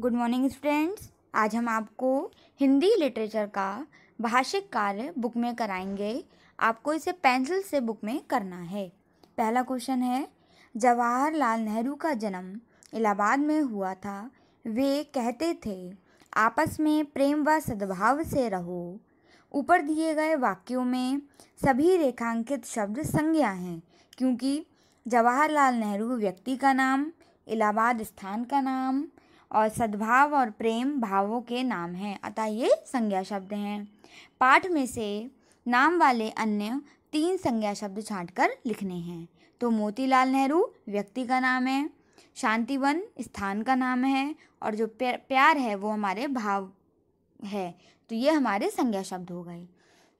good morning students आज हम आपको हिंदी लिटरेचर का भाषिक कार्य बुक में कराएंगे आपको इसे पेंसिल से बुक में करना है पहला क्वेश्चन है जवाहरलाल नेहरू का जन्म इलाहाबाद में हुआ था वे कहते थे आपस में प्रेम व सद्भाव से रहो ऊपर दिए गए वाक्यों में सभी रेखांकित शब्द संज्ञा हैं क्योंकि जवाहरलाल नेहरू व्यक्ति का नाम इलाहाबाद स्थान का नाम और सद्भाव और प्रेम भावों के नाम हैं अतः ये संज्ञा शब्द हैं पाठ में से नाम वाले अन्य तीन संज्ञा शब्द छांटकर लिखने हैं तो मोतीलाल नेहरू व्यक्ति का नाम है शांतिवन स्थान का नाम है और जो प्यार है वो हमारे भाव है तो ये हमारे संज्ञा शब्द हो गए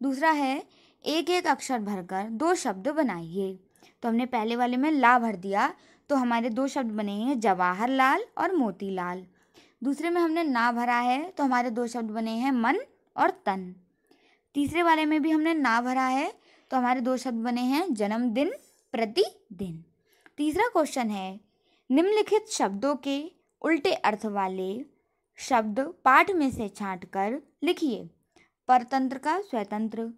दूसरा है एक एक अक्षर भरकर दो शब्द बनाइए तो हमने पहले वाले में ला भर दिया तो हमारे दो शब्द बने हैं जवाहरलाल और मोतीलाल दूसरे में हमने ना भरा है तो हमारे दो शब्द बने हैं मन और तन तीसरे वाले में भी हमने ना भरा है तो हमारे दो शब्द बने हैं जन्मदिन प्रतिदिन तीसरा क्वेश्चन है निम्नलिखित शब्दों के उल्टे अर्थ वाले शब्द पाठ में से छांटकर लिखिए परतंत्र का स्वतंत्र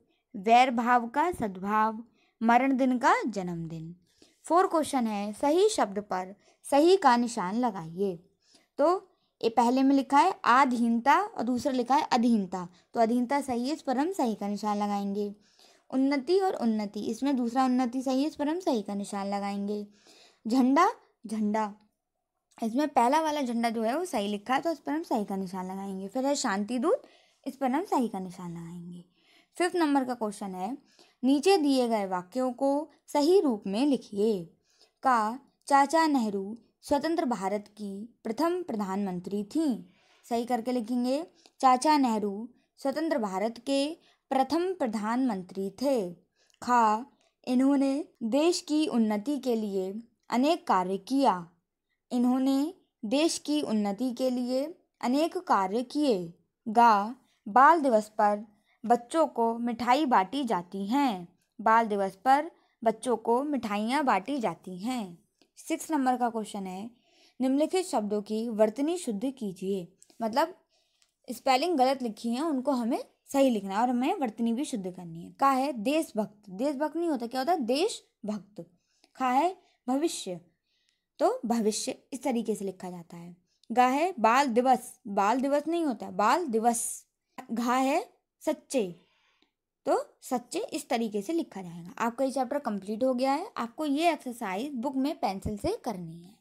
वैर भाव का सद्भाव मरण दिन का जन्मदिन फोर क्वेश्चन है सही शब्द पर सही का निशान लगाइए तो ये पहले में लिखा है आधीनता और दूसरा लिखा है अधीनता तो अधीनता सही है इस पर हम सही का निशान लगाएंगे उन्नति और उन्नति इसमें दूसरा उन्नति सही है इस पर हम सही का निशान लगाएंगे झंडा झंडा इसमें पहला वाला झंडा जो है वो सही लिखा है तो इस पर हम सही का निशान लगाएंगे फिर है शांति दूत इस पर हम सही का निशान लगाएंगे फिफ्थ नंबर का क्वेश्चन है नीचे दिए गए वाक्यों को सही रूप में लिखिए का चाचा नेहरू स्वतंत्र भारत की प्रथम प्रधानमंत्री थीं सही करके लिखेंगे चाचा नेहरू स्वतंत्र भारत के प्रथम प्रधानमंत्री थे खा इन्होंने देश की उन्नति के लिए अनेक कार्य किया इन्होंने देश की उन्नति के लिए अनेक कार्य किए गा बाल दिवस पर बच्चों को मिठाई बाँटी जाती हैं बाल दिवस पर बच्चों को मिठाइयाँ बाँटी जाती हैं सिक्स नंबर का क्वेश्चन है निम्नलिखित शब्दों की वर्तनी शुद्ध कीजिए मतलब स्पेलिंग गलत लिखी है उनको हमें सही लिखना है और हमें वर्तनी भी शुद्ध करनी है का है देशभक्त देशभक्त नहीं होता क्या होता है देशभक्त खा है भविष्य तो भविष्य इस तरीके से लिखा जाता है गा है बाल दिवस बाल दिवस नहीं होता बाल दिवस घा है सच्चे तो सच्चे इस तरीके से लिखा जाएगा आपका ये चैप्टर कंप्लीट हो गया है आपको ये एक्सरसाइज बुक में पेंसिल से करनी है